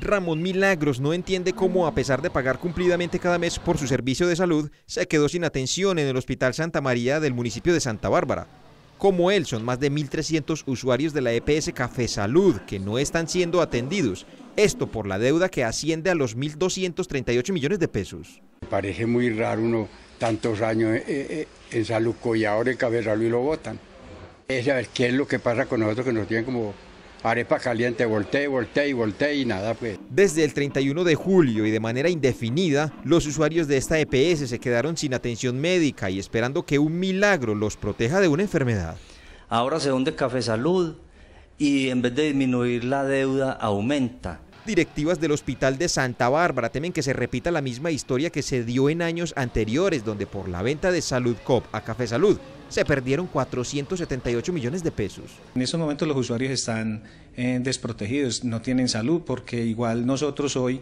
Ramón Milagros no entiende cómo, a pesar de pagar cumplidamente cada mes por su servicio de salud, se quedó sin atención en el Hospital Santa María del municipio de Santa Bárbara. Como él, son más de 1.300 usuarios de la EPS Café Salud que no están siendo atendidos. Esto por la deuda que asciende a los 1.238 millones de pesos. parece muy raro uno tantos años eh, eh, eh, en Saluco y ahora en Café Salud y lo votan. Es a ver qué es lo que pasa con nosotros que nos tienen como arepa caliente, volteé, volteé y volteé y nada pues. Desde el 31 de julio y de manera indefinida, los usuarios de esta EPS se quedaron sin atención médica y esperando que un milagro los proteja de una enfermedad. Ahora se hunde Café Salud y en vez de disminuir la deuda aumenta. Directivas del Hospital de Santa Bárbara temen que se repita la misma historia que se dio en años anteriores, donde por la venta de Salud Cop a Café Salud se perdieron 478 millones de pesos. En estos momentos los usuarios están eh, desprotegidos, no tienen salud, porque igual nosotros hoy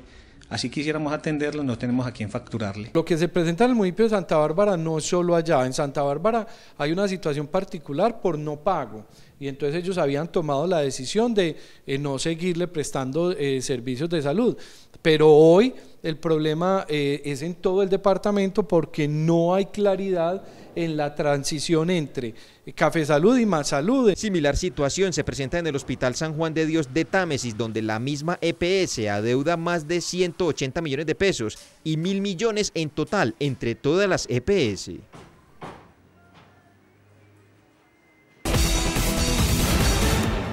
así quisiéramos atenderlos, no tenemos a quién facturarle. Lo que se presenta en el municipio de Santa Bárbara no solo allá, en Santa Bárbara hay una situación particular por no pago y entonces ellos habían tomado la decisión de eh, no seguirle prestando eh, servicios de salud, pero hoy el problema eh, es en todo el departamento porque no hay claridad en la transición entre Café Salud y Más Salud. Similar situación se presenta en el Hospital San Juan de Dios de Támesis, donde la misma EPS adeuda más de 180 millones de pesos y mil millones en total entre todas las EPS.